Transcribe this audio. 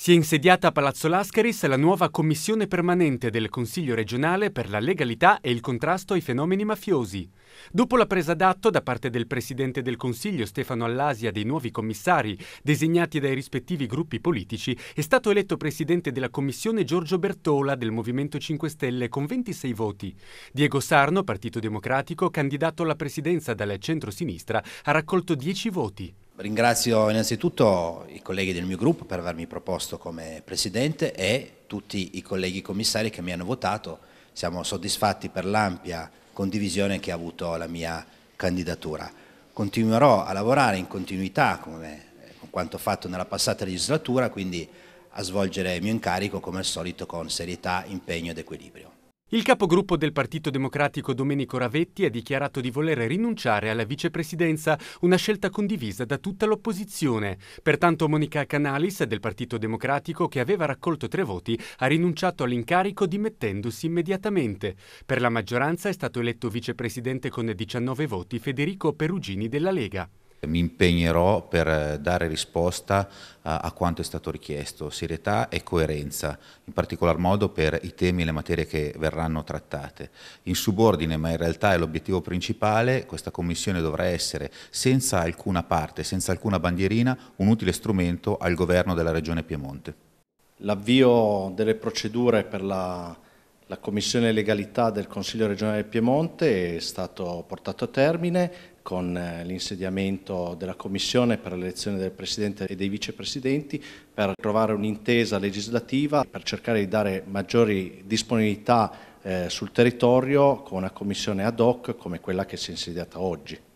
Si è insediata a Palazzo Lascaris la nuova commissione permanente del Consiglio regionale per la legalità e il contrasto ai fenomeni mafiosi. Dopo la presa d'atto da parte del Presidente del Consiglio Stefano Allasia dei nuovi commissari designati dai rispettivi gruppi politici, è stato eletto Presidente della Commissione Giorgio Bertola del Movimento 5 Stelle con 26 voti. Diego Sarno, Partito Democratico, candidato alla Presidenza dalla centro-sinistra, ha raccolto 10 voti. Ringrazio innanzitutto i colleghi del mio gruppo per avermi proposto come presidente e tutti i colleghi commissari che mi hanno votato. Siamo soddisfatti per l'ampia condivisione che ha avuto la mia candidatura. Continuerò a lavorare in continuità come, con quanto fatto nella passata legislatura, quindi a svolgere il mio incarico come al solito con serietà, impegno ed equilibrio. Il capogruppo del Partito Democratico Domenico Ravetti ha dichiarato di voler rinunciare alla vicepresidenza, una scelta condivisa da tutta l'opposizione. Pertanto Monica Canalis del Partito Democratico, che aveva raccolto tre voti, ha rinunciato all'incarico dimettendosi immediatamente. Per la maggioranza è stato eletto vicepresidente con 19 voti Federico Perugini della Lega mi impegnerò per eh, dare risposta eh, a quanto è stato richiesto, serietà e coerenza, in particolar modo per i temi e le materie che verranno trattate. In subordine, ma in realtà è l'obiettivo principale, questa Commissione dovrà essere, senza alcuna parte, senza alcuna bandierina, un utile strumento al governo della Regione Piemonte. L'avvio delle procedure per la la Commissione Legalità del Consiglio regionale del Piemonte è stato portato a termine con eh, l'insediamento della Commissione per l'elezione del Presidente e dei Vicepresidenti per trovare un'intesa legislativa per cercare di dare maggiori disponibilità eh, sul territorio con una Commissione ad hoc come quella che si è insediata oggi.